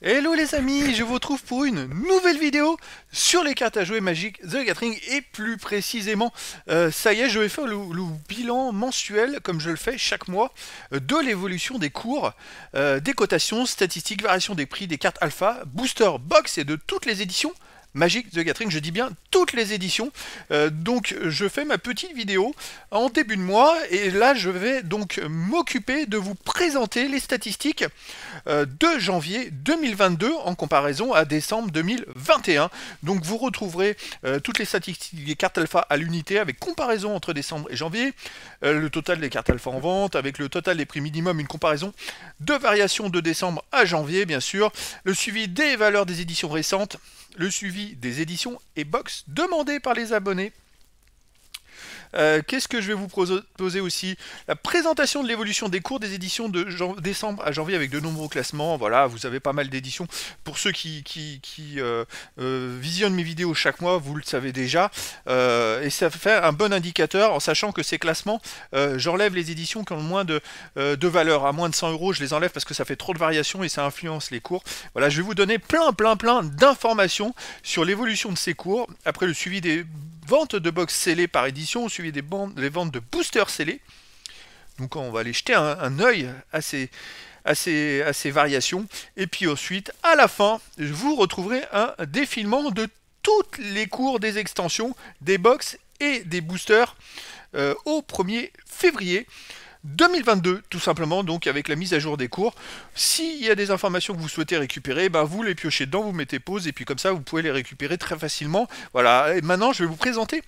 Hello les amis, je vous retrouve pour une nouvelle vidéo sur les cartes à jouer Magic The Gathering et plus précisément, euh, ça y est, je vais faire le, bilan mensuel, comme je le fais chaque mois, euh, de l'évolution des cours, euh, des cotations, statistiques, variation des prix des cartes alpha, booster, box et de toutes les éditions Magic the Gathering, je dis bien toutes les éditions. Euh, donc je fais ma petite vidéo en début de mois et là je vais donc m'occuper de vous présenter les statistiques euh, de janvier 2022 en comparaison à décembre 2021. Donc vous retrouverez euh, toutes les statistiques des cartes alpha à l'unité avec comparaison entre décembre et janvier, le total des cartes alpha en vente avec le total des prix minimum, une comparaison de variations de décembre à janvier bien sûr, le suivi des valeurs des éditions récentes, le suivi des éditions et box demandées par les abonnés. Euh, qu'est-ce que je vais vous proposer aussi La présentation de l'évolution des cours des éditions de décembre à janvier avec de nombreux classements. Voilà, vous avez pas mal d'éditions. Pour ceux qui, euh, euh, visionnent mes vidéos chaque mois, vous le savez déjà. et ça fait un bon indicateur en sachant que ces classements, j'enlève les éditions qui ont moins de, valeur. À moins de 100 euros, je les enlève parce que ça fait trop de variations et ça influence les cours. Voilà, je vais vous donner plein, plein, plein d'informations sur l'évolution de ces cours. Après le suivi des ventes de box scellées par édition, des, bandes, les ventes de boosters scellés. Donc on va aller jeter un, oeil œil à ces, à, ces, variations. Et puis ensuite, à la fin, vous retrouverez un défilement de toutes les cours des extensions, des box et des boosters euh, au 1er février. 2022 tout simplement donc avec la mise à jour des cours. S'il y a des informations que vous souhaitez récupérer, ben vous les piochez dedans, vous mettez pause et puis comme ça vous pouvez les récupérer très facilement. Voilà, et maintenant je vais vous présenter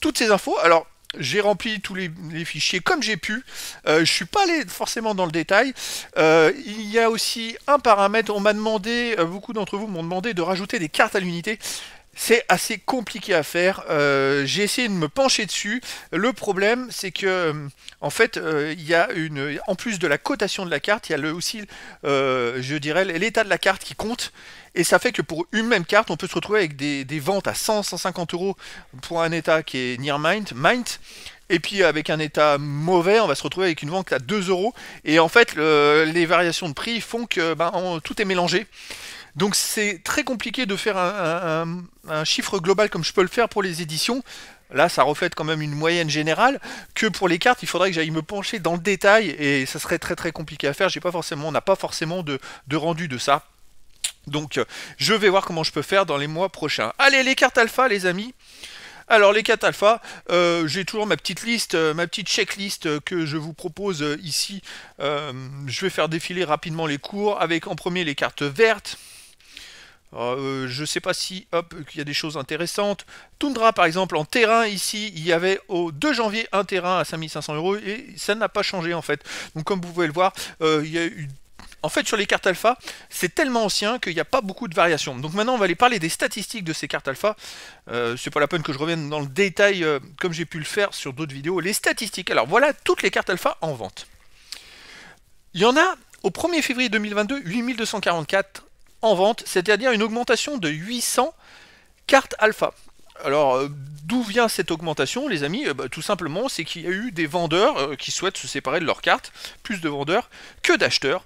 toutes ces infos. Alors, j'ai rempli tous les, fichiers comme j'ai pu. Euh, je ne suis pas allé forcément dans le détail. Euh, il y a aussi un paramètre. On m'a demandé, euh, beaucoup d'entre vous m'ont demandé de rajouter des cartes à l'unité. C'est assez compliqué à faire. j'ai essayé de me pencher dessus. Le problème, c'est que, en fait, il y a une, en plus de la cotation de la carte, il y a le, aussi, je dirais, l'état de la carte qui compte. Et ça fait que pour une même carte, on peut se retrouver avec des, ventes à 100, 150 euros pour un état qui est near mint, mint. Et puis avec un état mauvais, on va se retrouver avec une vente à 2 euros. Et en fait, les variations de prix font que ben, tout est mélangé. Donc c'est très compliqué de faire un, chiffre global comme je peux le faire pour les éditions. Là, ça reflète quand même une moyenne générale. Que pour les cartes, il faudrait que j'aille me pencher dans le détail et ça serait très très compliqué à faire. J'ai pas forcément, on n'a pas forcément de, de rendu de ça. Donc euh, je vais voir comment je peux faire dans les mois prochains. Allez, les cartes alpha, les amis. Alors les cartes alpha, euh, j'ai toujours ma petite liste, euh, ma petite checklist que je vous propose ici. je vais faire défiler rapidement les cours avec en premier les cartes vertes. je ne sais pas si hop il y a des choses intéressantes. Tundra par exemple en terrain ici, il y avait au 2 janvier un terrain à 5500 euros et ça n'a pas changé en fait. Donc comme vous pouvez le voir, il y a eu en fait, sur les cartes alpha, c'est tellement ancien qu'il n'y a pas beaucoup de variations. Donc maintenant, on va aller parler des statistiques de ces cartes alpha. Ce euh, c'est pas la peine que je revienne dans le détail euh, comme j'ai pu le faire sur d'autres vidéos. Les statistiques. Alors voilà toutes les cartes alpha en vente. Il y en a au 1er février 2022, 8244 en vente, c'est-à-dire une augmentation de 800 cartes alpha. Alors, euh, d'où vient cette augmentation, les amis euh, bah, Tout simplement, c'est qu'il y a eu des vendeurs euh, qui souhaitent se séparer de leurs cartes, plus de vendeurs que d'acheteurs.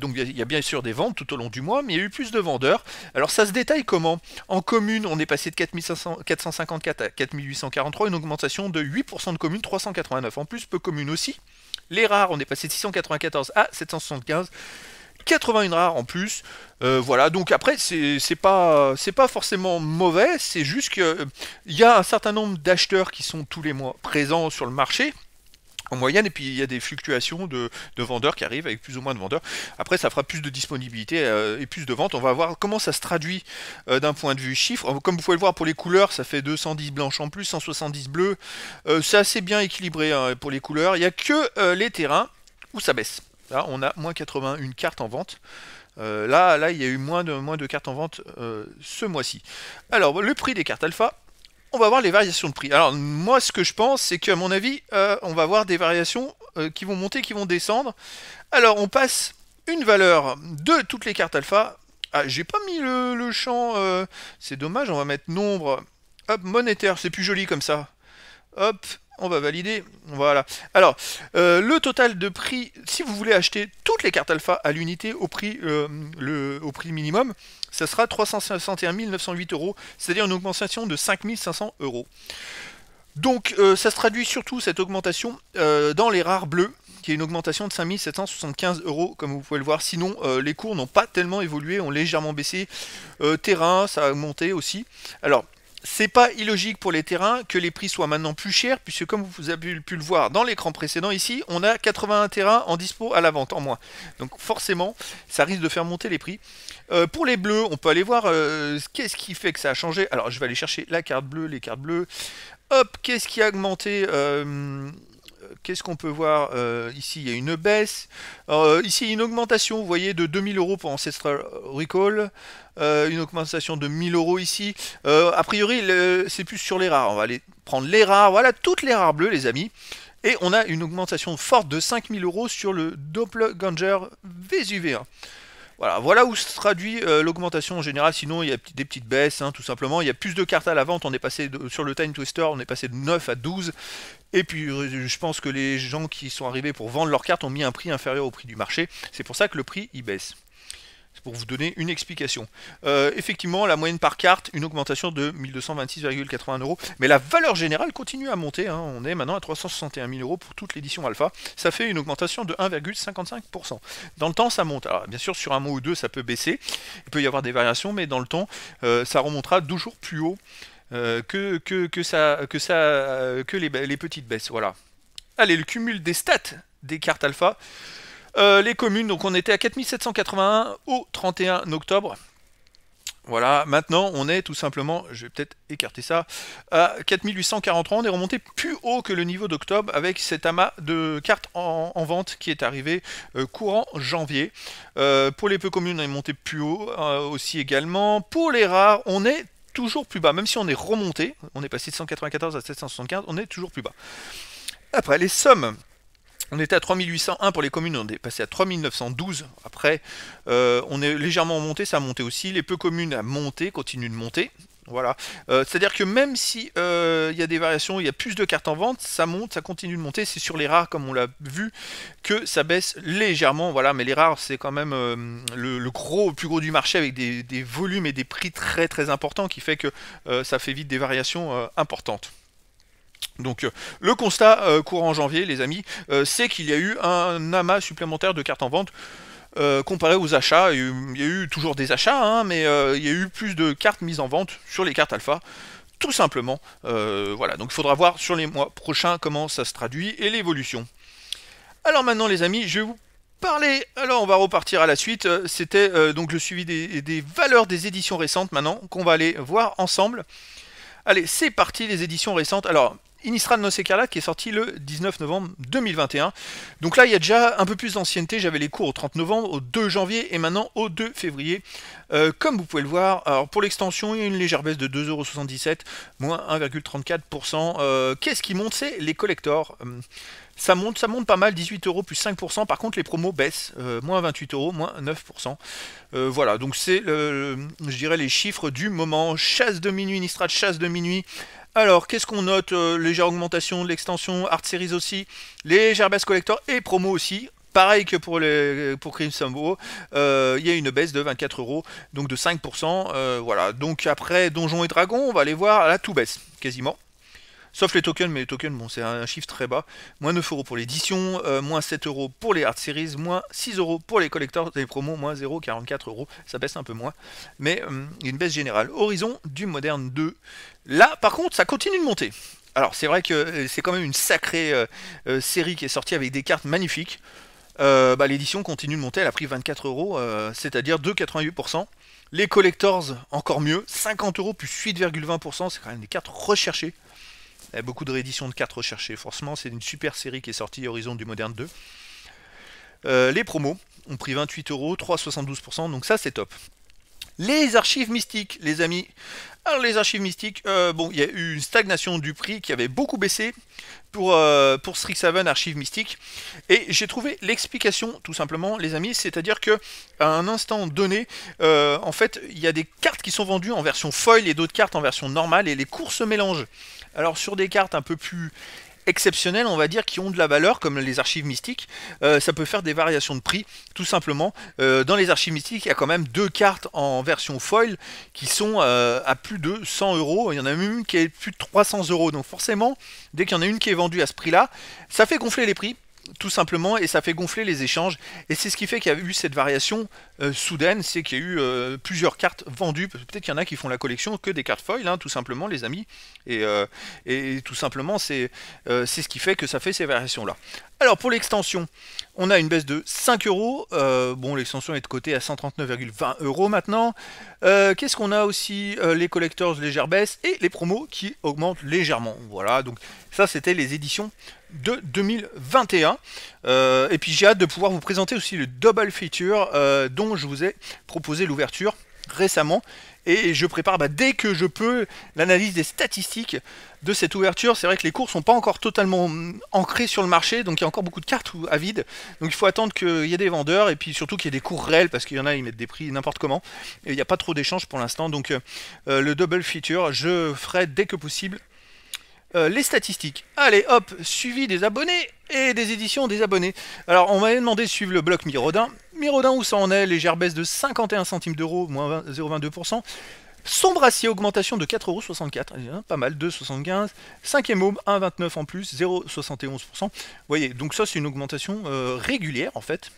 donc il y, a bien sûr des ventes tout au long du mois, mais il y a eu plus de vendeurs. Alors ça se détaille comment En commune, on est passé de 454 à 4843, une augmentation de 8% de communes, 389. En plus, peu communes aussi. Les rares, on est passé de 694 à 775. 81 rares en plus. Euh, voilà, donc après, c'est pas, pas forcément mauvais, c'est juste qu'il euh, y a un certain nombre d'acheteurs qui sont tous les mois présents sur le marché. En moyenne, et puis il y a des fluctuations de, vendeurs qui arrivent avec plus ou moins de vendeurs. Après, ça fera plus de disponibilité euh, et plus de ventes. On va voir comment ça se traduit d'un point de vue chiffre. Comme vous pouvez le voir pour les couleurs, ça fait 210 blanches en plus, 170 bleus. c'est assez bien équilibré hein, pour les couleurs. Il n'y a que les terrains où ça baisse. Là, on a moins 81 cartes en vente. Euh, là, là, il y a eu moins de, moins de cartes en vente euh, ce mois-ci. Alors, le prix des cartes alpha, on va voir les variations de prix. Alors, moi, ce que je pense, c'est qu'à mon avis, euh, on va voir des variations qui vont monter, qui vont descendre. Alors, on passe une valeur de toutes les cartes alpha. Ah, j'ai pas mis le, le champ, c'est dommage, on va mettre nombre. Hop, monétaire, c'est plus joli comme ça. Hop, on va valider, voilà. Alors, euh, le total de prix, si vous voulez acheter toutes les cartes alpha à l'unité au, prix, euh, au prix minimum, ça sera 361 908 euros, c'est-à-dire une augmentation de 5500 euros. Donc, euh, ça se traduit surtout, cette augmentation, dans les rares bleus, qui est une augmentation de 5775 euros, comme vous pouvez le voir. Sinon, les cours n'ont pas tellement évolué, ont légèrement baissé. terrain, ça a monté aussi. Alors, c'est pas illogique pour les terrains que les prix soient maintenant plus chers, puisque comme vous avez pu le voir dans l'écran précédent ici, on a 81 terrains en dispo à la vente en moins. Donc forcément, ça risque de faire monter les prix. Euh, pour les bleus, on peut aller voir euh, qu'est-ce qui fait que ça a changé. Alors je vais aller chercher la carte bleue, les cartes bleues. Hop, qu'est-ce qui a augmenté euh, qu'est-ce qu'on peut voir euh, Ici, il y a une baisse. ici, une augmentation, vous voyez, de 2000 euros pour Ancestral Recall. Euh, une augmentation de 1000 euros ici. Euh, a priori, c'est plus sur les rares. On va aller prendre les rares. Voilà, toutes les rares bleues, les amis. Et on a une augmentation forte de 5000 euros sur le Doppelganger VSUV1. Voilà, voilà où se traduit euh, l'augmentation en général, sinon il y a des petites baisses, hein, tout simplement. Il y a plus de cartes à la vente, on est passé sur le Time Twister, on est passé de 9 à 12. Et puis euh, je pense que les gens qui sont arrivés pour vendre leurs cartes ont mis un prix inférieur au prix du marché. C'est pour ça que le prix y baisse pour vous donner une explication. Euh, effectivement, la moyenne par carte, une augmentation de 1226,81 euros. Mais la valeur générale continue à monter. Hein. On est maintenant à 361 000 euros pour toute l'édition alpha. Ça fait une augmentation de 1,55%. Dans le temps, ça monte. Alors, bien sûr, sur un mois ou deux, ça peut baisser. Il peut y avoir des variations, mais dans le temps, euh, ça remontera toujours plus haut euh, que, que, ça, que, ça, que les, les petites baisses. Voilà. Allez, le cumul des stats des cartes alpha. Euh, les communes, donc on était à 4781 au 31 octobre. Voilà, maintenant on est tout simplement, je vais peut-être écarter ça, à 4843, on est remonté plus haut que le niveau d'octobre avec cet amas de cartes en, vente qui est arrivé euh, courant janvier. Euh, pour les peu communes, on est monté plus haut aussi également. Pour les rares, on est toujours plus bas, même si on est remonté, on est passé de 194 à 775, on est toujours plus bas. Après, les sommes. On était à 3801 pour les communes, on est passé à 3912 après. Euh, on est légèrement monté, ça a monté aussi. Les peu communes ont monté, continuent de monter. Voilà. Euh, c'est-à-dire que même si euh, il y a des variations, il y a plus de cartes en vente, ça monte, ça continue de monter. C'est sur les rares, comme on l'a vu, que ça baisse légèrement. Voilà, mais les rares, c'est quand même le, gros, plus gros du marché avec des, des, volumes et des prix très très importants qui fait que ça fait vite des variations importantes. Donc euh, le constat euh, courant courant janvier, les amis, euh, c'est qu'il y a eu un amas supplémentaire de cartes en vente. comparé aux achats, il y, a eu, toujours des achats, hein, mais il y a eu plus de cartes mises en vente sur les cartes alpha, tout simplement. voilà, donc il faudra voir sur les mois prochains comment ça se traduit et l'évolution. Alors maintenant les amis, je vais vous parler, alors on va repartir à la suite, c'était donc le suivi des, des, valeurs des éditions récentes maintenant, qu'on va aller voir ensemble. Allez, c'est parti les éditions récentes. Alors, Innistrad no qui est sorti le 19 novembre 2021. Donc là, il y a déjà un peu plus d'ancienneté. J'avais les cours au 30 novembre, au 2 janvier et maintenant au 2 février. Euh, comme vous pouvez le voir, pour l'extension, il y a une légère baisse de 2,77€, moins 1,34%. Euh, qu'est-ce qui monte C'est les collectors. Hum, ça monte, ça monte pas mal, 18 euros plus 5%. Par contre, les promos baissent, euh, moins 28 euros, moins 9%. voilà, donc c'est, je dirais, les chiffres du moment. Chasse de minuit, Nistrad, chasse de minuit. Alors, qu'est-ce qu'on note Légère augmentation de l'extension, Art Series aussi, légère baisse collector et promo aussi. Pareil que pour, les, pour Crimson Bow, euh, il y a une baisse de 24 euros, donc de 5%. Euh, voilà. Donc après Donjon et Dragon, on va aller voir, là tout baisse quasiment. Sauf les tokens, mais les tokens, bon, c'est un chiffre très bas. Moins 9 euros pour l'édition, euh, moins 7 euros pour les hard series, moins 6 euros pour les collecteurs les promos, moins 0,44 euros. Ça baisse un peu moins, mais une baisse générale. Horizon du Moderne 2. Là, par contre, ça continue de monter. Alors c'est vrai que c'est quand même une sacrée série qui est sortie avec des cartes magnifiques. Euh, bah, l'édition continue de monter, elle a pris 24 euros, euh, c'est-à-dire 2,88%. Les collectors, encore mieux, 50 euros plus 8,20%, c'est quand même des cartes recherchées. Il y a beaucoup de rééditions de cartes recherchées, forcément, c'est une super série qui est sortie, Horizon du Moderne 2. Euh, les promos ont pris 28 euros, 3,72%, donc ça c'est top. Les archives mystiques, les amis. Alors les archives mystiques, euh, bon, il y a eu une stagnation du prix qui avait beaucoup baissé pour, euh, pour Strixhaven Archives Mystiques. Et j'ai trouvé l'explication, tout simplement, les amis, c'est-à-dire que à un instant donné, euh, en fait, il y a des cartes qui sont vendues en version foil et d'autres cartes en version normale, et les cours se mélangent. Alors sur des cartes un peu plus exceptionnels, on va dire, qui ont de la valeur, comme les archives mystiques, euh, ça peut faire des variations de prix, tout simplement. Euh, dans les archives mystiques, il y a quand même deux cartes en version foil qui sont euh, à plus de 100 euros. Il y en a même une qui est plus de 300 euros. Donc forcément, dès qu'il y en a une qui est vendue à ce prix-là, ça fait gonfler les prix tout simplement et ça fait gonfler les échanges et c'est ce qui fait qu'il y a eu cette variation euh, soudaine, c'est qu'il y a eu euh, plusieurs cartes vendues. Peut-être qu'il y en a qui font la collection que des cartes foil, hein, tout simplement, les amis. Et, euh, tout simplement, c'est ce qui fait que ça fait ces variations-là. Alors pour l'extension, on a une baisse de 5 euros. Bon, l'extension est de côté à 139,20 euros maintenant. Qu'est-ce qu'on a aussi Les collectors légère baisse et les promos qui augmentent légèrement. Voilà, donc ça c'était les éditions de 2021. et puis j'ai hâte de pouvoir vous présenter aussi le double feature dont je vous ai proposé l'ouverture récemment. Et je prépare bah, dès que je peux l'analyse des statistiques de cette ouverture. C'est vrai que les cours sont pas encore totalement mm, ancrés sur le marché, donc il y a encore beaucoup de cartes à vide. Donc il faut attendre qu'il y ait des vendeurs et puis surtout qu'il y ait des cours réels parce qu'il y en a, ils mettent des prix n'importe comment. Et il n'y a pas trop d'échanges pour l'instant. Donc euh, euh, le double feature, je ferai dès que possible euh, les statistiques. Allez, hop, suivi des abonnés et des éditions des abonnés. Alors, on m'avait demandé de suivre le bloc Mirodin. Mirodin où ça en est, légère baisse de 51 centimes d'euros, moins 0,22%. brassier augmentation de 4,64€, eh pas mal, 2,75€. Cinquième aube, 1,29 en plus, 0,71%. Vous voyez, donc ça c'est une augmentation euh, régulière en fait.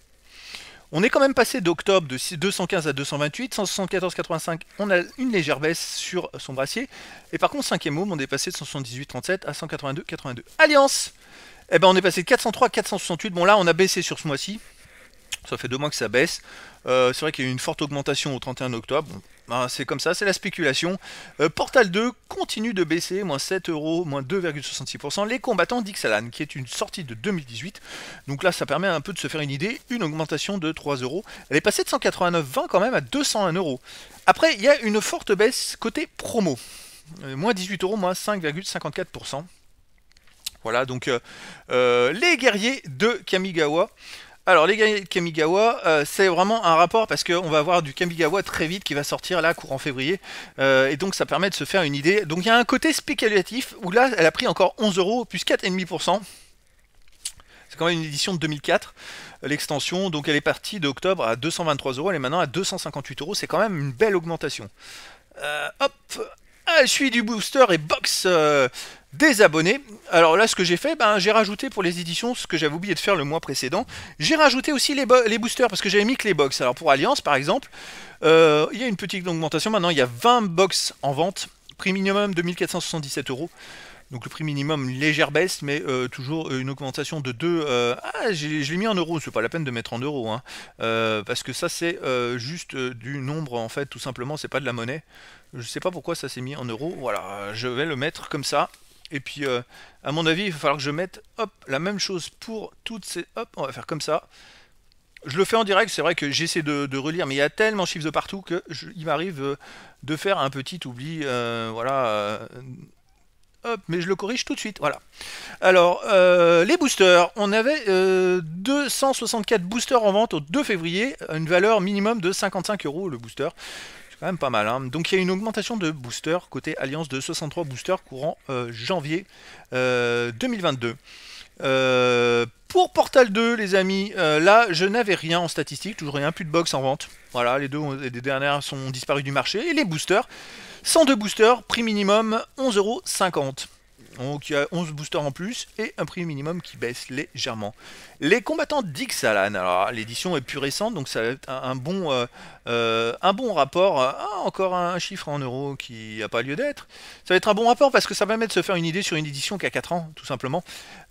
On est quand même passé d'octobre de 215 à 228, 174,85, on a une légère baisse sur son brassier. Et par contre, 5 cinquième aube, on est passé de 178,37 à 182,82. Alliance Eh ben on est passé de 403 à 468, bon là on a baissé sur ce mois-ci, ça fait deux mois que ça baisse. Euh, c'est vrai qu'il y a eu une forte augmentation au 31 octobre. Bon, bah, c'est comme ça, c'est la spéculation. Euh, Portal 2 continue de baisser, moins 7 euros, moins 2,66%. Les combattants d'Ixalan, qui est une sortie de 2018. Donc là, ça permet un peu de se faire une idée. Une augmentation de 3 euros. Elle est passée de 189,20 quand même à 201 euros. Après, il y a une forte baisse côté promo. Euh, moins 18 euros, moins 5,54%. Voilà, donc les guerriers de Kamigawa. Alors les de Kamigawa, euh, c'est vraiment un rapport parce qu'on va avoir du Kamigawa très vite qui va sortir là courant février euh, et donc ça permet de se faire une idée. Donc il y a un côté spéculatif où là elle a pris encore 11 euros plus 4,5%. C'est quand même une édition de 2004, l'extension. Donc elle est partie d'octobre à 223 euros, elle est maintenant à 258 euros. C'est quand même une belle augmentation. Euh, hop, ah, je suis du booster et box des abonnés. Alors là, ce que j'ai fait, ben, j'ai rajouté pour les éditions ce que j'avais oublié de faire le mois précédent. J'ai rajouté aussi les, boosters parce que j'avais mis que les box. Alors pour Alliance, par exemple, euh, il y a une petite augmentation. Maintenant, il y a 20 box en vente. Prix minimum 2477 euros. Donc le prix minimum, légère baisse, mais euh, toujours euh, une augmentation de 2. ah, je l'ai mis en euros, c'est pas la peine de mettre en euros, hein, parce que ça c'est juste du nombre en fait, tout simplement, c'est pas de la monnaie. Je sais pas pourquoi ça s'est mis en euros, voilà, je vais le mettre comme ça, et puis, euh, à mon avis, il va falloir que je mette hop, la même chose pour toutes ces... Hop, on va faire comme ça. Je le fais en direct, c'est vrai que j'essaie de, relire, mais il y a tellement de chiffres de partout que il m'arrive euh, de faire un petit oubli, euh, voilà, hop, mais je le corrige tout de suite, voilà. Alors, les boosters, on avait 264 boosters en vente au 2 février, à une valeur minimum de 55 euros le booster pas mal. Hein. Donc il y a une augmentation de boosters côté Alliance de 63 boosters courant euh, janvier 2022. Euh, euh, pour Portal 2, les amis, là je n'avais rien en statistique, toujours rien, plus de box en vente. Voilà, les deux les dernières sont disparues du marché. Et les boosters, 102 boosters, prix minimum 11,50€. Donc il y a 11 boosters en plus et un prix minimum qui baisse légèrement. Les combattants d'Ixalan, alors l'édition est plus récente, donc ça va être un, bon, euh, euh, un bon rapport. Ah, encore un chiffre en euros qui n'a pas lieu d'être. Ça va être un bon rapport parce que ça permet de se faire une idée sur une édition qui a 4 ans, tout simplement.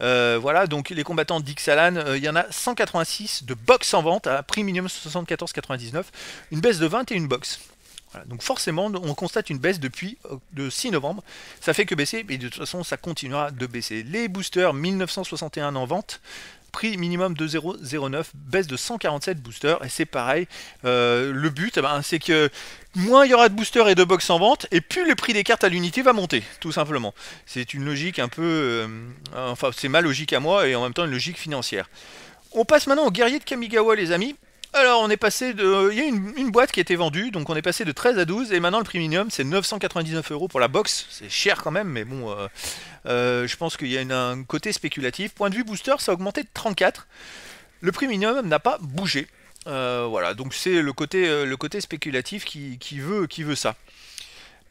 Euh, voilà, donc les combattants d'Ixalan, il y en a 186 de box en vente à prix minimum 74,99, une baisse de 21 box donc forcément, on constate une baisse depuis le euh, 6 novembre. Ça fait que baisser, mais de toute façon, ça continuera de baisser. Les boosters 1961 en vente, prix minimum de 0,09, baisse de 147 boosters, et c'est pareil. Euh, le but, eh ben, c'est que moins il y aura de boosters et de box en vente, et plus le prix des cartes à l'unité va monter, tout simplement. C'est une logique un peu... Euh, enfin, c'est ma logique à moi, et en même temps une logique financière. On passe maintenant au guerrier de Kamigawa, les amis. Alors, on est passé de. Euh, il y a une, boîte qui a été vendue, donc on est passé de 13 à 12, et maintenant le prix minimum c'est 999 euros pour la box. C'est cher quand même, mais bon, euh, euh, je pense qu'il y a un côté spéculatif. Point de vue booster, ça a augmenté de 34. Le prix minimum n'a pas bougé. voilà, donc c'est le côté, le côté spéculatif qui, qui, veut, qui veut ça.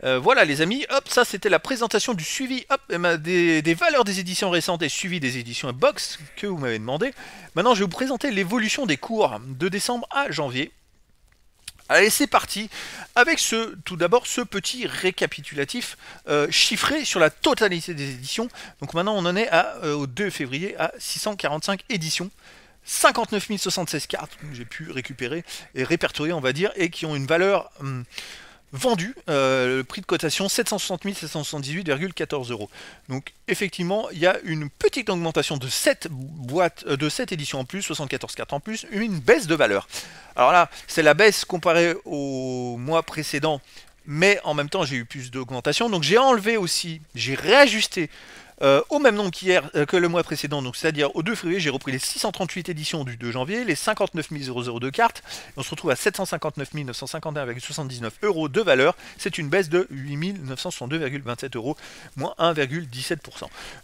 Euh, voilà les amis, hop, ça c'était la présentation du suivi eh ben, des, valeurs des éditions récentes et suivi des éditions box que vous m'avez demandé. Maintenant je vais vous présenter l'évolution des cours de décembre à janvier. Allez c'est parti avec ce tout d'abord ce petit récapitulatif euh, chiffré sur la totalité des éditions. Donc maintenant on en est à, euh, au 2 février à 645 éditions. 59 076 cartes que j'ai pu récupérer et répertorier, on va dire, et qui ont une valeur hum, vendu, euh, le prix de cotation 760 778,14 euros. Donc effectivement, il y a une petite augmentation de 7 boîtes, euh, de 7 éditions en plus, 74 cartes en plus, une baisse de valeur. Alors là, c'est la baisse comparée au mois précédent, mais en même temps j'ai eu plus d'augmentation, donc j'ai enlevé aussi, j'ai réajusté euh, au même nombre qu'hier, euh, que le mois précédent, donc c'est-à-dire au 2 février, j'ai repris les 638 éditions du 2 janvier, les 59 de cartes, on se retrouve à 759 951,79 euros de valeur. C'est une baisse de 8 962,27 euros, moins 1,17%.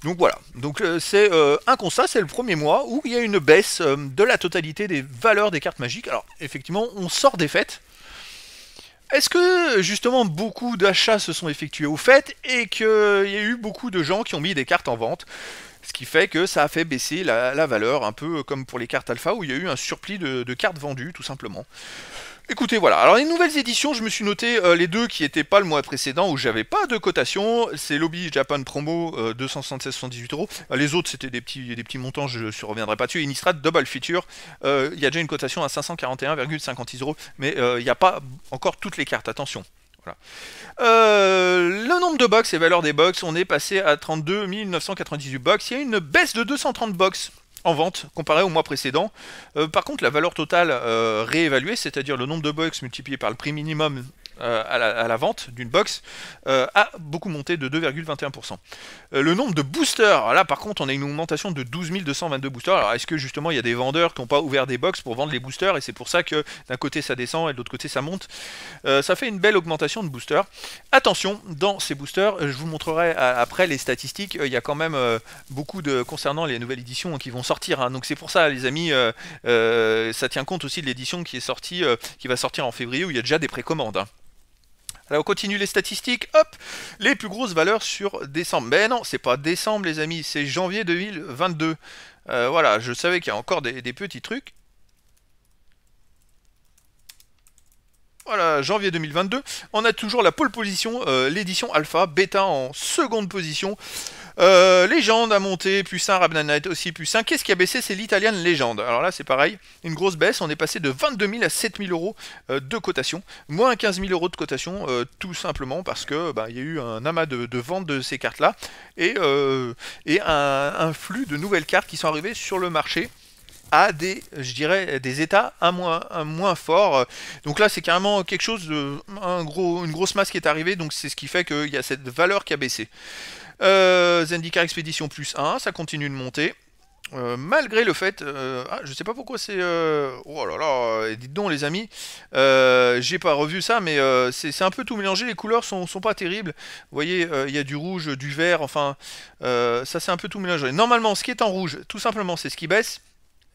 Donc voilà, donc euh, c'est un constat, c'est le premier mois où il y a une baisse de la totalité des valeurs des cartes magiques. Alors effectivement, on sort des fêtes, est-ce que justement beaucoup d'achats se sont effectués au fait et qu'il y a eu beaucoup de gens qui ont mis des cartes en vente ce qui fait que ça a fait baisser la, valeur, un peu comme pour les cartes alpha où il y a eu un surplus de cartes vendues tout simplement. Écoutez, voilà. Alors, les nouvelles éditions, je me suis noté euh, les deux qui n'étaient pas le mois précédent où j'avais pas de cotation. C'est Lobby Japan Promo, 276, euh, euros. Les autres, c'était des petits, des petits montants, je ne reviendrai pas dessus. Innistrad Double Feature, euh, il y a déjà une cotation à 541,56 euros, mais il n'y a pas encore toutes les cartes, attention. Voilà. le nombre de box et valeurs des box, on est passé à 32 998 box. Il y a une baisse de 230 box vente comparé au mois précédent. Euh, par contre, la valeur totale euh, réévaluée, c'est-à-dire le nombre de box multiplié par le prix minimum euh, à, la, vente d'une box euh, a beaucoup monté de 2,21%. Euh, le nombre de boosters, là par contre on a une augmentation de 12 222 boosters. Alors est-ce que justement il y a des vendeurs qui n'ont pas ouvert des box pour vendre les boosters et c'est pour ça que d'un côté ça descend et de l'autre côté ça monte Ça fait une belle augmentation de boosters. Attention, dans ces boosters, je vous montrerai après les statistiques, il y a quand même beaucoup de concernant les nouvelles éditions qui vont sortir. Hein. Donc c'est pour ça les amis, ça tient compte aussi de l'édition qui est sortie, qui va sortir en février où il y a déjà des précommandes. Hein. Alors on continue les statistiques. Hop Les plus grosses valeurs sur décembre. Mais ben non, c'est pas décembre, les amis. C'est janvier 2022. Euh, voilà, je savais qu'il y a encore des, petits trucs. Voilà, janvier 2022. On a toujours la pole position, euh, l'édition alpha, bêta en seconde position. Euh, légende a monté, plus 1, aussi, plus Qu'est-ce qui a baissé C'est l'Italian Légende. Alors là, c'est pareil, une grosse baisse. On est passé de 22 000 à 7 000 euh, euros de cotation, moins 15 000 euros de cotation, tout simplement parce que bah, il y a eu un amas de, ventes de ces cartes-là et, euh, et un, flux de nouvelles cartes qui sont arrivées sur le marché à des, je dirais, des états un moins, un moins forts. Donc là, c'est carrément quelque chose de, un gros, une grosse masse qui est arrivée, donc c'est ce qui fait qu'il y a cette valeur qui a baissé. Euh, Zendikar Expédition plus 1, ça continue de monter. Euh, malgré le fait, euh, ah, je sais pas pourquoi c'est. Euh, oh là là, dites donc les amis, j'ai pas revu ça, mais c'est un peu tout mélangé. Les couleurs sont, sont pas terribles. Vous voyez, il y a du rouge, du vert, enfin, ça c'est un peu tout mélangé. Normalement, ce qui est en rouge, tout simplement, c'est ce qui baisse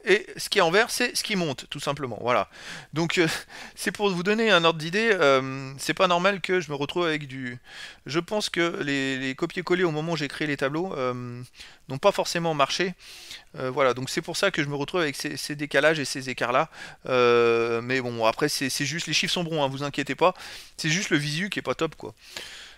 et ce qui est en vert, c'est ce qui monte, tout simplement. Voilà. Donc, euh, c'est pour vous donner un ordre d'idée. Euh, c'est pas normal que je me retrouve avec du. Je pense que les, copier-coller au moment où j'ai créé les tableaux euh, n'ont pas forcément marché. voilà. Donc, c'est pour ça que je me retrouve avec ces, décalages et ces écarts-là. mais bon, après, c'est juste. Les chiffres sont bons, hein, vous inquiétez pas. C'est juste le visu qui est pas top, quoi.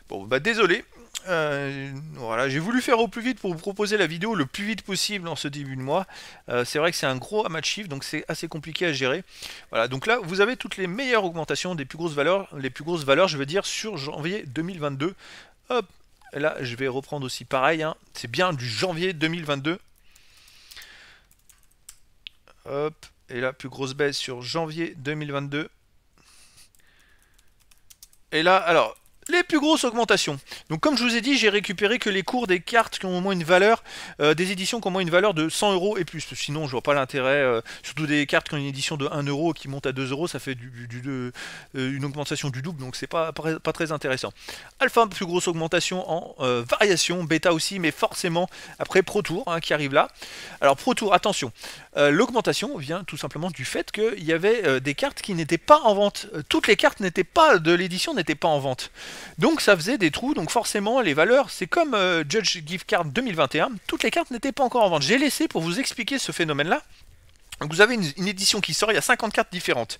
Bon, bah désolé, euh, voilà, j'ai voulu faire au plus vite pour vous proposer la vidéo le plus vite possible en ce début de mois. Euh, c'est vrai que c'est un gros amas de donc c'est assez compliqué à gérer. Voilà, donc là, vous avez toutes les meilleures augmentations des plus grosses valeurs, les plus grosses valeurs, je veux dire, sur janvier 2022. Hop, là, je vais reprendre aussi pareil, hein. c'est bien du janvier 2022. Hop, et là, plus grosse baisse sur janvier 2022. Et là, alors, les plus grosses augmentations. Donc comme je vous ai dit, j'ai récupéré que les cours des cartes qui ont au moins une valeur, euh, des éditions qui ont au moins une valeur de 100 euros et plus. Sinon, je vois pas l'intérêt, euh, surtout des cartes qui ont une édition de 1 euro qui monte à 2 euros, ça fait du, du, euh, une augmentation du double, donc c'est pas, pas, très intéressant. Alpha, plus grosse augmentation en variation, bêta aussi, mais forcément après Pro Tour hein, qui arrive là. Alors Pro Tour, attention, euh, l'augmentation vient tout simplement du fait qu'il y avait euh, des cartes qui n'étaient pas en vente. Euh, toutes les cartes n'étaient pas de l'édition n'étaient pas en vente. Donc ça faisait des trous, donc forcément les valeurs, c'est comme Judge Gift Card 2021, toutes les cartes n'étaient pas encore en vente. J'ai laissé pour vous expliquer ce phénomène-là, donc vous avez une, édition qui sort, il y a 54 différentes. différentes.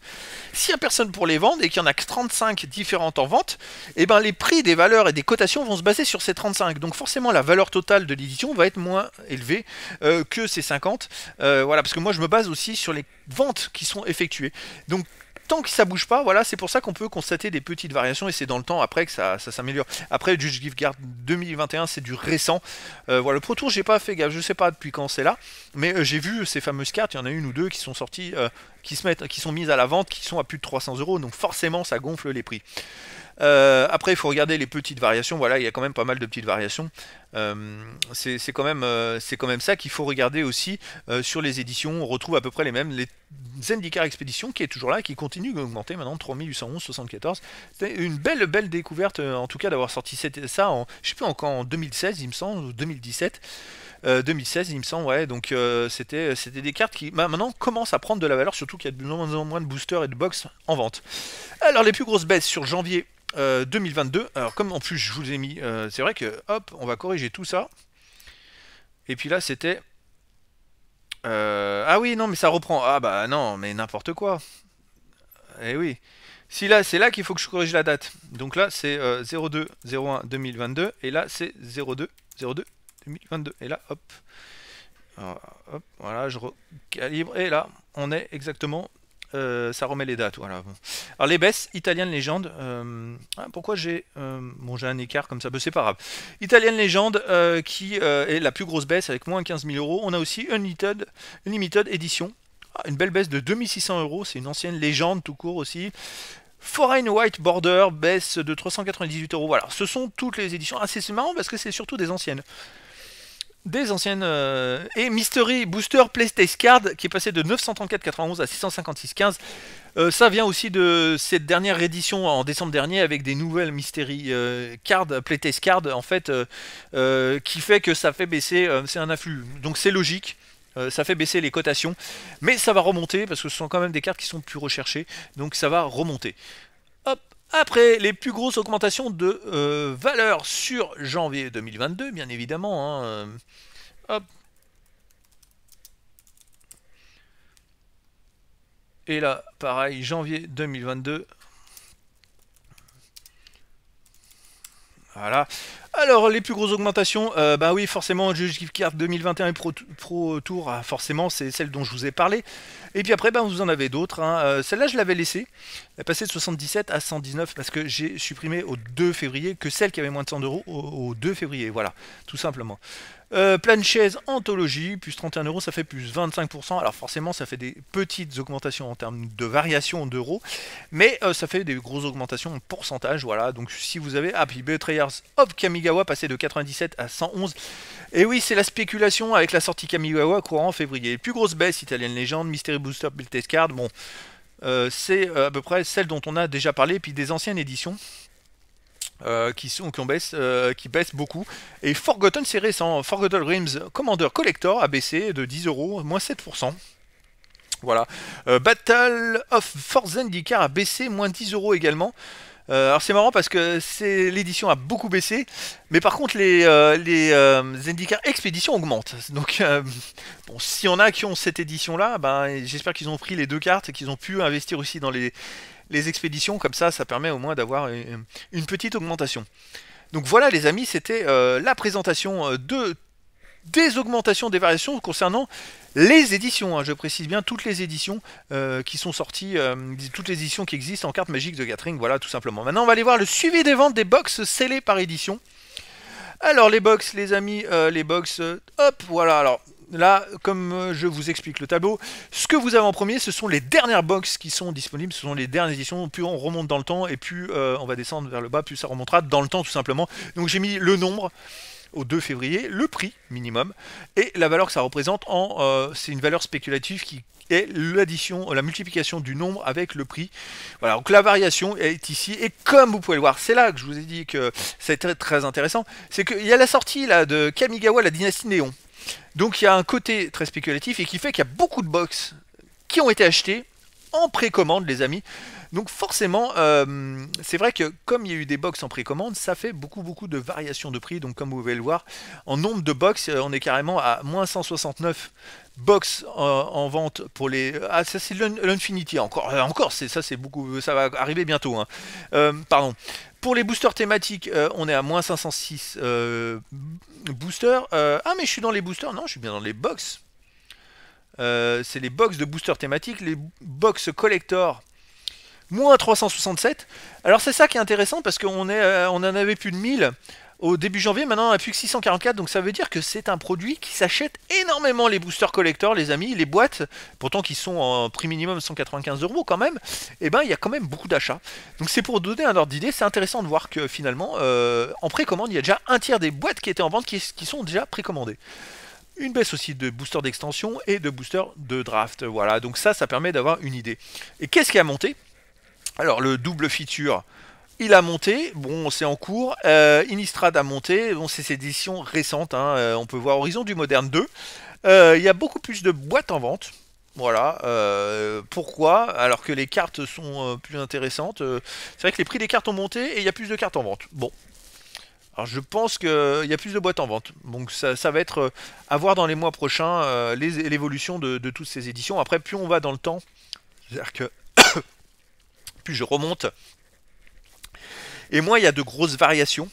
Si a personne pour les vendre et qu'il y en a que 35 différentes en vente, et eh ben les prix des valeurs et des cotations vont se baser sur ces 35. Donc forcément la valeur totale de l'édition va être moins élevée euh, que ces 50. Euh, voilà, parce que moi je me base aussi sur les ventes qui sont effectuées. Donc tant que ça bouge pas, voilà, c'est pour ça qu'on peut constater des petites variations et c'est dans le temps après que ça, s'améliore. Après, Judge Guard 2021, c'est du récent. Euh, voilà, le Pro Tour, j'ai pas fait gaffe, je sais pas depuis quand c'est là, mais euh, j'ai vu ces fameuses cartes, il y en a une ou deux qui sont sorties, euh, qui, se mettent, qui sont mises à la vente, qui sont à plus de 300 euros, donc forcément ça gonfle les prix. Euh, après, il faut regarder les petites variations. Voilà, il y a quand même pas mal de petites variations. Euh, c'est quand, euh, quand, même ça qu'il faut regarder aussi sur les éditions. On retrouve à peu près les mêmes. Les Zendikar Expedition qui est toujours là, qui continue d'augmenter maintenant 3811, 74. C'était une belle, belle découverte en tout cas d'avoir sorti ça en, je sais plus, encore en 2016, il me semble, ou 2017. 2016, il me semble, ouais. Donc c'était des cartes qui bah, maintenant commencent à prendre de la valeur, surtout qu'il y a de moins en moins de boosters et de box en vente. Alors les plus grosses baisses sur janvier 2022. Euh, Alors, comme en plus je vous ai mis, euh, c'est vrai que hop, on va corriger tout ça. Et puis là, c'était. Euh, ah oui, non, mais ça reprend. Ah bah non, mais n'importe quoi. et eh oui. Si là, c'est là qu'il faut que je corrige la date. Donc là, c'est 02 01 2022. Et là, c'est 02 02 2022. Et là, hop. hop, voilà, je recalibre. Et là, on est exactement euh, ça remet les dates. Voilà. Alors les baisses, Italienne Légende. Euh, ah, pourquoi euh, j'ai un écart comme ça ben, C'est pas grave. Italienne Légende qui est la plus grosse baisse avec moins 15 000 euros. On a aussi Unlimited, une Edition. Ah, une belle baisse de 2600 euros. C'est une ancienne légende tout court aussi. Foreign White Border, baisse de 398 euros. Voilà, ce sont toutes les éditions. Ah, c'est marrant parce que c'est surtout des anciennes. Des anciennes. Euh, et Mystery Booster PlayStation Card qui est passé de 934,91 à 656,15. Euh, ça vient aussi de cette dernière édition en décembre dernier avec des nouvelles Mystery euh, Card, PlayStation Card en fait, qui fait que ça fait baisser. c'est un afflux. Donc c'est logique. ça fait baisser les cotations, mais ça va remonter parce que ce sont quand même des cartes qui sont plus recherchées, donc ça va remonter. Après les plus grosses augmentations de euh, valeur sur janvier 2022, bien évidemment. Hein, euh, hop. Et là, pareil, janvier 2022. Voilà. Alors, les plus grosses augmentations, euh, bah oui, forcément, Card 2021 et Pro, Tour, ah, forcément, c'est celle dont je vous ai parlé. Et puis après, ben, vous en avez d'autres. Hein. Euh, celle-là, je l'avais laissée. Elle est de 77 à 119 parce que j'ai supprimé au 2 février que celle qui avait moins de 100 euros au 2 février. Voilà, tout simplement. Euh, de chaises Anthologie, plus 31 euros, ça fait plus 25%. Alors forcément, ça fait des petites augmentations en termes de variation d'euros, mais euh, ça fait des grosses augmentations en pourcentage. Voilà, donc si vous avez. Ah, puis Betrayers, hop, Kamigawa passé de 97 à 111. Et oui, c'est la spéculation avec la sortie Kamigawa courant en février. Plus grosse baisse, italienne, légende, Mystery Booster, Build Test Card. Bon, euh, c'est à peu près celle dont on a déjà parlé, puis des anciennes éditions. Euh, qui, qui, ont euh, qui baissent beaucoup. Et Forgotten, c'est récent. Forgotten Realms Commander Collector a baissé de 10 euros, moins 7%. Voilà. Euh, Battle of Zendikar a baissé, moins 10 euros également. alors c'est marrant parce que l'édition a beaucoup baissé, mais par contre les, les Zendikar Expédition augmentent. Donc bon, s'il y en a qui ont cette édition là, ben, j'espère qu'ils ont pris les deux cartes et qu'ils ont pu investir aussi dans les, les expéditions, comme ça, ça permet au moins d'avoir une petite augmentation. Donc voilà les amis, c'était euh, la présentation euh, de, des augmentations des variations concernant les éditions. Hein. je précise bien toutes les éditions euh, qui sont sorties, toutes les éditions qui existent en carte magique de Gathering, voilà tout simplement. Maintenant on va aller voir le suivi des ventes des boxes scellées par édition. Alors les box les amis, les box, hop, voilà, alors là, comme euh, je vous explique le tableau, ce que vous avez en premier, ce sont les dernières boxes qui sont disponibles, ce sont les dernières éditions, plus on remonte dans le temps, et plus euh, on va descendre vers le bas, plus ça remontera dans le temps tout simplement. Donc j'ai mis le nombre au 2 février, le prix minimum, et la valeur que ça représente en... Euh, c'est une valeur spéculative qui est l'addition, la multiplication du nombre avec le prix. Voilà, donc la variation est ici. Et comme vous pouvez le voir, c'est là que je vous ai dit que c'était très, très intéressant. C'est qu'il y a la sortie de Kamigawa, la dynastie Néon. Donc il y a un côté très spéculatif et qui fait qu'il y a beaucoup de box qui ont été achetées en précommande, les amis. Donc forcément, euh, c'est vrai que comme il y a eu des box en précommande, ça fait beaucoup beaucoup de variations de prix. Donc comme vous pouvez le voir, en nombre de box, euh, on est carrément à moins 169 box euh, en, vente pour les. Ah ça c'est l'Infinity encore, encore ça c'est beaucoup, ça va arriver bientôt. Hein. pardon. Pour les boosters thématiques, euh, on est à moins 506 euh, boosters. Euh, ah, mais je suis dans les boosters. Non, je suis bien dans les box. c'est les box de boosters thématiques, les box collector moins 367. Alors c'est ça qui est intéressant parce qu'on est, on en avait plus de 1000 au début janvier, maintenant, à plus que 644, donc ça veut dire que c'est un produit qui s'achète énormément les boosters collector, les amis, les boîtes, pourtant qui sont en prix minimum 195 euros quand même, et eh ben il y a quand même beaucoup d'achats. Donc c'est pour donner un ordre d'idée, c'est intéressant de voir que finalement, euh, en précommande, il y a déjà un tiers des boîtes qui étaient en vente qui, sont déjà précommandées une baisse aussi de booster d'extension et de booster de draft. Voilà, donc ça, ça permet d'avoir une idée. Et qu'est-ce qui a monté Alors, le double feature il a monté, bon c'est en cours, euh, Inistrad a monté, bon c'est cette édition récente, hein, euh, on peut voir Horizon du Moderne 2, euh, il y a beaucoup plus de boîtes en vente, voilà, pourquoi Alors que les cartes sont plus intéressantes, c'est vrai que les prix des cartes ont monté et il y a plus de cartes en vente, bon. Alors je pense qu'il y a plus de boîtes en vente, donc ça, va être à voir dans les mois prochains l'évolution de, de toutes ces éditions, après plus on va dans le temps, c'est-à-dire que plus je remonte et moi, il y a de grosses variations.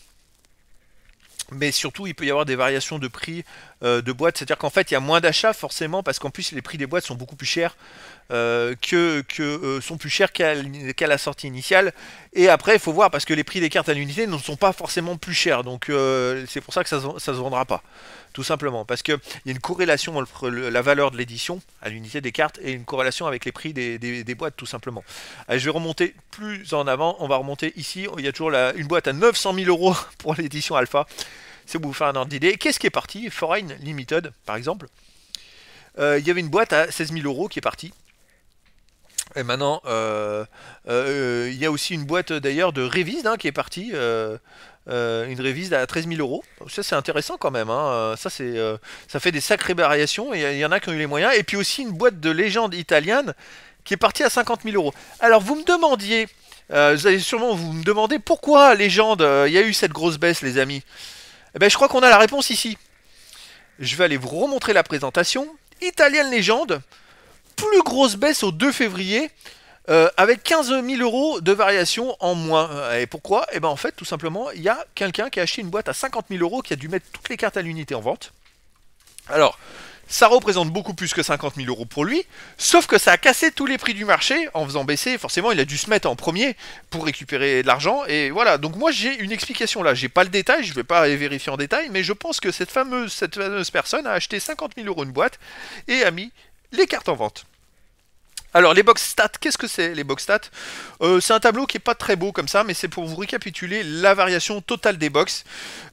Mais surtout, il peut y avoir des variations de prix euh, de boîtes. C'est-à-dire qu'en fait, il y a moins d'achats forcément parce qu'en plus, les prix des boîtes sont beaucoup plus chers. Euh, que, euh, sont plus chers qu'à la sortie initiale. Et après, il faut voir, parce que les prix des cartes à l'unité ne sont pas forcément plus chers. Donc euh, c'est pour ça que ça ne se vendra pas. Tout simplement. Parce qu'il y a une corrélation entre la valeur de l'édition à l'unité des cartes et une corrélation avec les prix des, boîtes, tout simplement. je vais remonter plus en avant. On va remonter ici. Il y a toujours une boîte à 900 000 euros pour l'édition alpha. C'est pour vous faire un ordre d'idée. Qu'est-ce qui est parti Foreign Limited, par exemple. Il y avait une boîte à 16 000 euros qui est partie et maintenant, euh, euh, il y a aussi une boîte d'ailleurs de révise hein, qui est partie. Euh, une révise à 13 000 euros. Ça, c'est intéressant quand même. Hein. Ça, c'est, ça fait des sacrées variations. Il y, en a qui ont eu les moyens. Et puis aussi une boîte de légende italienne qui est partie à 50 000 euros. Alors, vous me demandiez, vous allez sûrement vous me demander pourquoi légende, il y a eu cette grosse baisse, les amis. Eh ben, je crois qu'on a la réponse ici. Je vais aller vous remontrer la présentation. Italienne légende, plus grosse baisse au 2 février. Euh, avec 15 000 euros de variation en moins. Euh, et pourquoi Et eh ben en fait, tout simplement, il y a quelqu'un qui a acheté une boîte à 50 000 euros qui a dû mettre toutes les cartes à l'unité en vente. Alors, ça représente beaucoup plus que 50 000 euros pour lui, sauf que ça a cassé tous les prix du marché en faisant baisser. Forcément, il a dû se mettre en premier pour récupérer de l'argent. Et voilà, donc moi j'ai une explication là. J'ai pas le détail, je vais pas aller vérifier en détail, mais je pense que cette fameuse, cette fameuse personne a acheté 50 000 euros une boîte et a mis les cartes en vente. Alors les box stats, qu'est-ce que c'est les box stats euh, C'est un tableau qui est pas très beau comme ça, mais c'est pour vous récapituler la variation totale des box.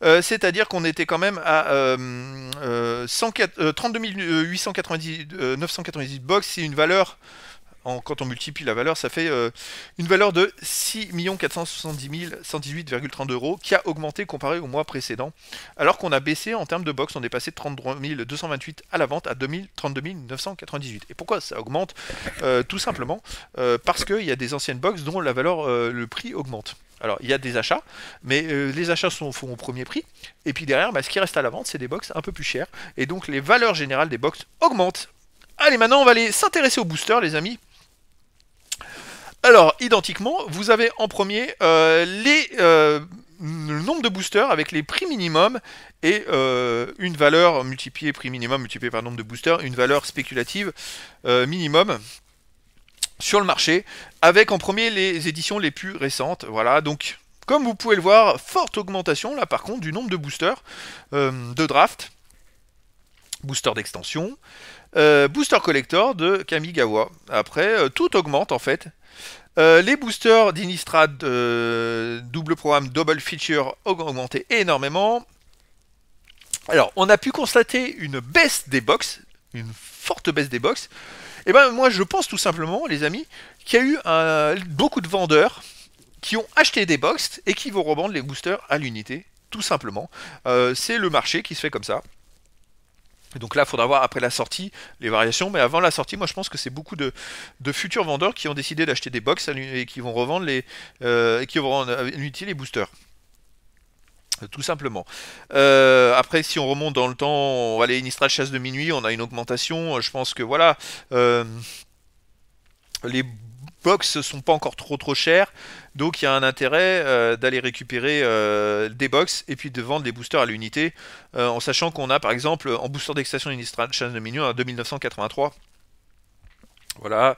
Euh, c'est-à-dire qu'on était quand même à 32 890, 998 box, c'est une valeur quand on multiplie la valeur, ça fait euh, une valeur de 6 470 118,30 euros qui a augmenté comparé au mois précédent, alors qu'on a baissé en termes de box, on est passé de 33 228 à la vente à 32 998. Et pourquoi ça augmente euh, Tout simplement euh, parce qu'il y a des anciennes box dont la valeur, le prix augmente. Alors, il y a des achats, mais les achats sont font au premier prix. Et puis derrière, bah, ce qui reste à la vente, c'est des box un peu plus chères. Et donc, les valeurs générales des box augmentent. Allez, maintenant, on va aller s'intéresser aux boosters, les amis. Alors, identiquement, vous avez en premier euh, les, euh, le nombre de boosters avec les prix minimum et euh, une valeur multipliée, prix minimum multiplié par nombre de boosters, une valeur spéculative minimum sur le marché, avec en premier les éditions les plus récentes. Voilà, donc comme vous pouvez le voir, forte augmentation là par contre du nombre de boosters de draft, booster d'extension, booster Collector de Kamigawa. Après, tout augmente en fait. Euh, les boosters d'Inistrad, euh, double programme, double feature, ont augmenté énormément. Alors, on a pu constater une baisse des box, une forte baisse des box. Et eh ben moi, je pense tout simplement, les amis, qu'il y a eu beaucoup de vendeurs qui ont acheté des box et qui vont revendre les boosters à l'unité, tout simplement. Euh, c'est le marché qui se fait comme ça. Donc là, il faudra voir après la sortie les variations. Mais avant la sortie, moi je pense que c'est beaucoup de, futurs vendeurs qui ont décidé d'acheter des box et qui vont revendre les, euh, qui vont rendre euh, les boosters euh, tout simplement. après, si on remonte dans le temps, on va aller chasse de minuit, on a une augmentation. Je pense que voilà, euh, les box sont pas encore trop trop chers, donc il y a un intérêt euh, d'aller récupérer euh, des box et puis de vendre des boosters à l'unité, euh, en sachant qu'on a par exemple en booster d'extraction chaîne de Minion à 2983. Voilà,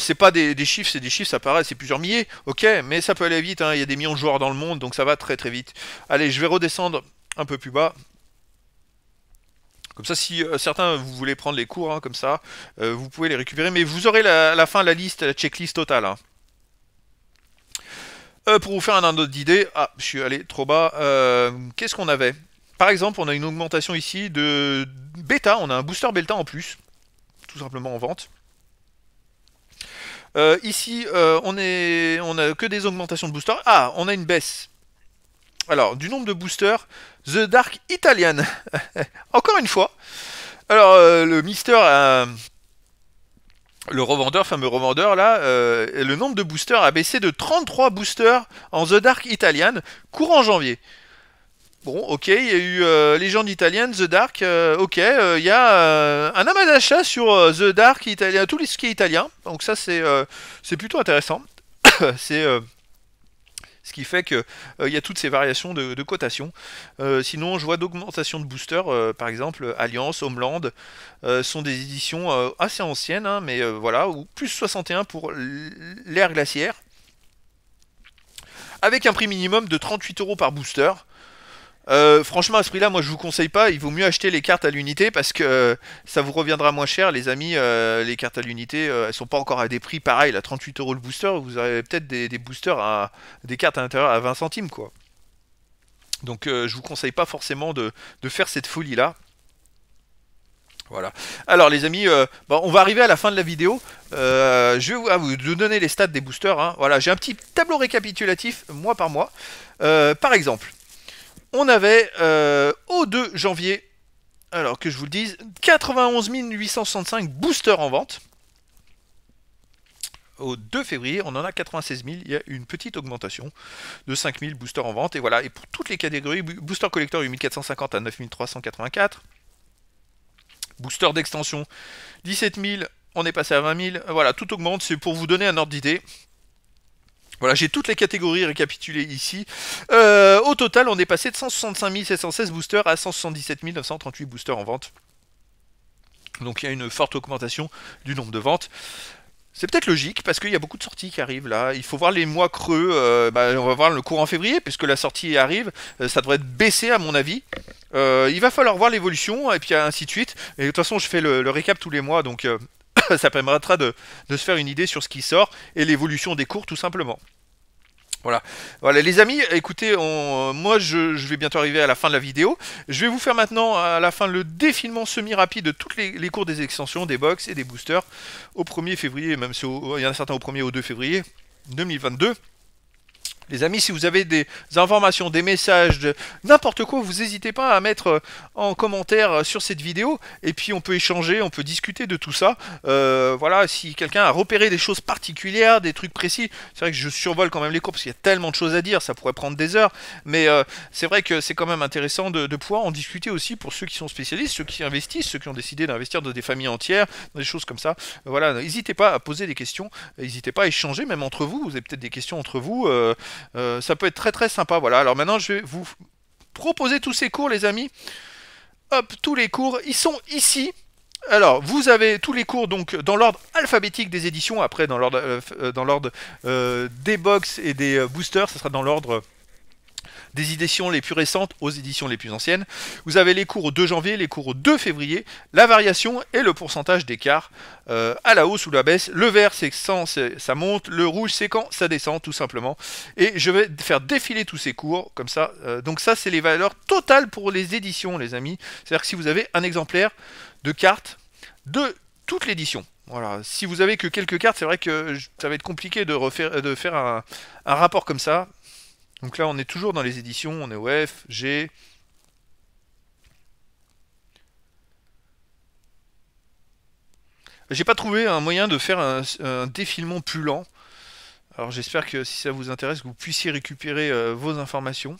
c'est pas des, chiffres, c'est des chiffres, ça paraît, c'est plusieurs milliers, ok, mais ça peut aller vite, hein. il y a des millions de joueurs dans le monde, donc ça va très très vite. Allez, je vais redescendre un peu plus bas, comme ça, si euh, certains vous voulez prendre les cours hein, comme ça, euh, vous pouvez les récupérer. Mais vous aurez la, à la fin la liste, la checklist totale. Hein. Euh, pour vous faire un autre d'idée, ah, je suis allé trop bas. Qu'est-ce qu'on avait Par exemple, on a une augmentation ici de bêta. On a un booster bêta en plus, tout simplement en vente. ici, on n'a que des augmentations de booster. Ah, on a une baisse alors, du nombre de boosters, The Dark Italian. Encore une fois. Alors, euh, le Mister, euh, le revendeur, fameux revendeur là, euh, le nombre de boosters a baissé de 33 boosters en The Dark Italian courant janvier. Bon, ok, il y a eu Légende italienne, The Dark, ok, il y a un amas d'achat sur The Dark Italian, tout ce qui est italien, donc ça c'est plutôt intéressant. c'est ce qui fait qu'il euh, il y a toutes ces variations de, cotation. Euh, sinon, je vois d'augmentation de boosters, euh, par exemple, Alliance, Homeland, sont des éditions assez anciennes, hein, mais voilà, ou plus 61 pour l'ère glaciaire. Avec un prix minimum de 38 euros par booster. Euh, franchement, à ce prix-là, moi je vous conseille pas. Il vaut mieux acheter les cartes à l'unité parce que euh, ça vous reviendra moins cher, les amis. Euh, les cartes à l'unité, elles sont pas encore à des prix pareils. À 38 euros le booster, vous avez peut-être des, boosters à des cartes à l'intérieur à 20 centimes, quoi. Donc, je vous conseille pas forcément de, faire cette folie-là. Voilà. Alors les amis, on va arriver à la fin de la vidéo. je vais vous, donner les stats des boosters. Hein. Voilà, j'ai un petit tableau récapitulatif, mois par mois. par exemple, on avait euh, au 2 janvier, alors que je vous le dise, 91 865 boosters en vente. Au 2 février, on en a 96 000. Il y a une petite augmentation de 5 000 boosters en vente. Et voilà, et pour toutes les catégories, booster collector 8450 à 9 384, Booster d'extension 17 000, on est passé à 20 000. Voilà, tout augmente. C'est pour vous donner un ordre d'idée. Voilà, j'ai toutes les catégories récapitulées ici. Euh, au total, on est passé de 165 716 boosters à 177 938 boosters en vente. Donc il y a une forte augmentation du nombre de ventes. C'est peut-être logique parce qu'il y a beaucoup de sorties qui arrivent là. Il faut voir les mois creux. Euh, bah, on va voir le cours en février puisque la sortie arrive. Euh, ça devrait être baissé à mon avis. il va falloir voir l'évolution et puis ainsi de suite. Et de toute façon, je fais le, le récap tous les mois donc ça permettra de, se faire une idée sur ce qui sort et l'évolution des cours tout simplement. Voilà. voilà, les amis, écoutez, euh, moi je, vais bientôt arriver à la fin de la vidéo. Je vais vous faire maintenant à la fin le défilement semi-rapide de toutes les, cours des extensions, des box et des boosters au 1er février, même si il y en a certains au 1er au 2 février 2022. Les amis, si vous avez des informations, des messages, de n'importe quoi, vous n'hésitez pas à mettre euh, en commentaire euh, sur cette vidéo. Et puis on peut échanger, on peut discuter de tout ça. Euh, voilà, si quelqu'un a repéré des choses particulières, des trucs précis, c'est vrai que je survole quand même les cours parce qu'il y a tellement de choses à dire, ça pourrait prendre des heures. Mais c'est vrai que c'est quand même intéressant de, pouvoir en discuter aussi pour ceux qui sont spécialistes, ceux qui investissent, ceux qui ont décidé d'investir dans des familles entières, dans des choses comme ça. Voilà, n'hésitez pas à poser des questions, n'hésitez pas à échanger, même entre vous. Vous avez peut-être des questions entre vous. Euh, ça peut être très très sympa. Voilà, alors maintenant je vais vous proposer tous ces cours, les amis. Hop, tous les cours, ils sont ici. Alors, vous avez tous les cours donc dans l'ordre alphabétique des éditions, après dans l'ordre euh, euh, des box et des boosters, ça sera dans l'ordre des éditions les plus récentes aux éditions les plus anciennes. Vous avez les cours au 2 janvier, les cours au 2 février, la variation et le pourcentage d'écart euh, à la hausse ou la baisse. Le vert, c'est quand ça monte, le rouge, c'est quand ça descend, tout simplement. Et je vais faire défiler tous ces cours, comme ça. Euh, donc ça, c'est les valeurs totales pour les éditions, les amis. C'est-à-dire que si vous avez un exemplaire de cartes de toute l'édition, voilà, si vous avez que quelques cartes, c'est vrai que ça va être compliqué de, refaire, de faire un rapport comme ça. Donc là, on est toujours dans les éditions, on est F, G. J'ai pas trouvé un moyen de faire un, défilement plus lent. Alors j'espère que si ça vous intéresse, que vous puissiez récupérer euh, vos informations.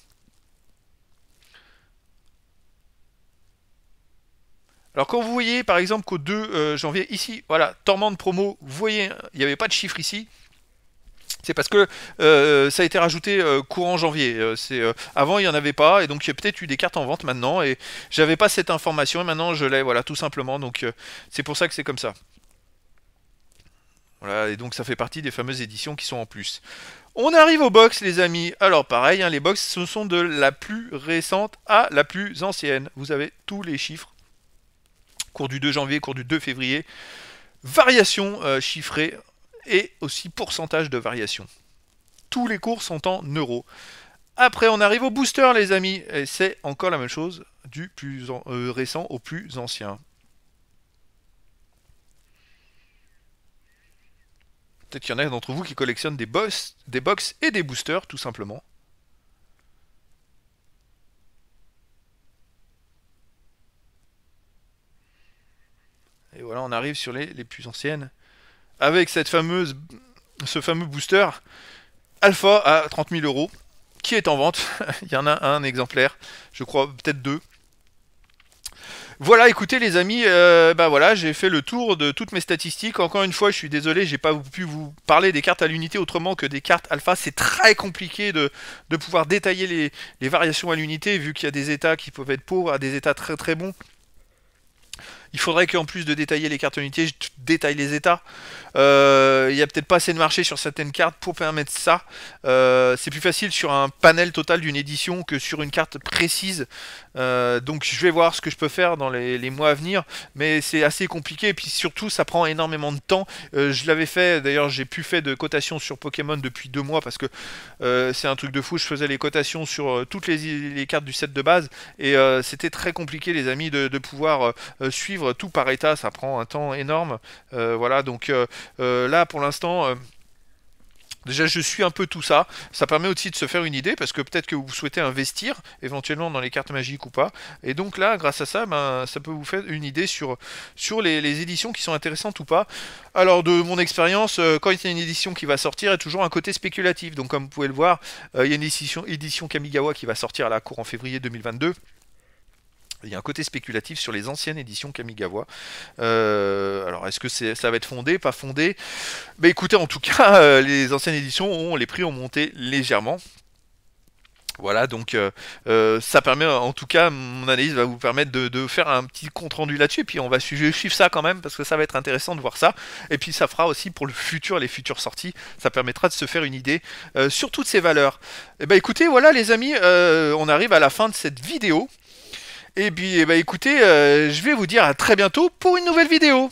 Alors quand vous voyez par exemple qu'au 2 euh, janvier, ici, voilà, Torment de promo, vous voyez, hein, il n'y avait pas de chiffre ici. C'est parce que euh, ça a été rajouté euh, courant janvier. Euh, avant, il n'y en avait pas, et donc il y a peut-être eu des cartes en vente maintenant, et j'avais pas cette information, et maintenant je l'ai, voilà, tout simplement. Donc c'est pour ça que c'est comme ça. Voilà, et donc ça fait partie des fameuses éditions qui sont en plus. On arrive aux box, les amis. Alors, pareil, hein, les box, ce sont de la plus récente à la plus ancienne. Vous avez tous les chiffres. Cours du 2 janvier, cours du 2 février. variation chiffrée et aussi pourcentage de variation. Tous les cours sont en euros. Après, on arrive au booster, les amis. Et c'est encore la même chose du plus euh, récent au plus ancien. Peut-être qu'il y en a d'entre vous qui collectionnent des, des box et des boosters, tout simplement. Et voilà, on arrive sur les plus anciennes avec cette fameuse, ce fameux booster Alpha à 30 000 euros qui est en vente. Il y en a un exemplaire, je crois peut-être deux. Voilà, écoutez les amis, euh, bah voilà, j'ai fait le tour de toutes mes statistiques. Encore une fois, je suis désolé, j'ai pas pu vous parler des cartes à l'unité autrement que des cartes alpha. C'est très compliqué de, pouvoir détailler les, les variations à l'unité, vu qu'il y a des états qui peuvent être pauvres à des états très très bons. Il faudrait qu'en plus de détailler les cartes unités, je détaille les états. Euh, il y n'y a peut-être pas assez de marché sur certaines cartes pour permettre ça. Euh, c'est plus facile sur un panel total d'une édition que sur une carte précise. Euh, donc je vais voir ce que je peux faire dans les, mois à venir. Mais c'est assez compliqué. Et puis surtout, ça prend énormément de temps. je l'avais fait, d'ailleurs, j'ai plus fait de cotation sur Pokémon depuis deux mois parce que c'est un truc de fou. Je faisais les cotations sur toutes les, cartes du set de base. Et c'était très compliqué, les amis, de pouvoir suivre tout par état, ça prend un temps énorme. Euh, voilà, donc euh, euh, là pour l'instant. Déjà, je suis un peu tout ça. Ça permet aussi de se faire une idée parce que peut-être que vous souhaitez investir éventuellement dans les cartes magiques ou pas. Et donc là, grâce à ça, ben, ça peut vous faire une idée sur, sur les, éditions qui sont intéressantes ou pas. Alors, de mon expérience, quand il y a une édition qui va sortir, est toujours un côté spéculatif. Donc, comme vous pouvez le voir, il y a une édition, édition Kamigawa qui va sortir à la cour en février 2022 il y a un côté spéculatif sur les anciennes éditions Kamigawa. Euh, alors, est-ce que ça va être fondé, pas fondé Mais ben, écoutez, en tout cas, euh, les anciennes éditions, ont, les prix ont monté légèrement. Voilà, donc euh, ça permet, en tout cas, mon analyse va vous permettre de, faire un petit compte rendu là-dessus, et puis on va suivre ça quand même, parce que ça va être intéressant de voir ça, et puis ça fera aussi pour le futur, les futures sorties, ça permettra de se faire une idée sur toutes ces valeurs. Et eh bah ben, écoutez, voilà les amis, on arrive à la fin de cette vidéo, et puis, eh ben, écoutez, euh, je vais vous dire à très bientôt pour une nouvelle vidéo.